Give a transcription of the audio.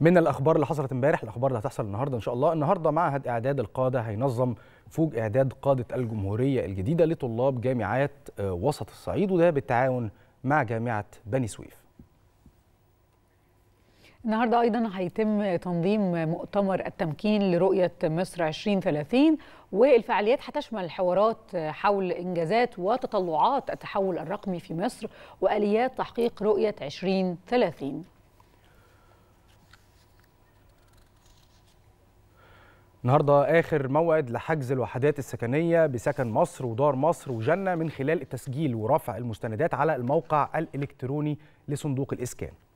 من الاخبار اللي حصلت امبارح الاخبار اللي هتحصل النهارده ان شاء الله النهارده معهد اعداد القاده هينظم فوج اعداد قاده الجمهوريه الجديده لطلاب جامعات آه، وسط الصعيد وده بالتعاون مع جامعه بني سويف النهارده ايضا هيتم تنظيم مؤتمر التمكين لرؤيه مصر 2030 والفعاليات هتشمل حوارات حول انجازات وتطلعات التحول الرقمي في مصر واليات تحقيق رؤيه 2030 النهارده اخر موعد لحجز الوحدات السكنيه بسكن مصر ودار مصر وجنه من خلال التسجيل ورفع المستندات على الموقع الالكتروني لصندوق الاسكان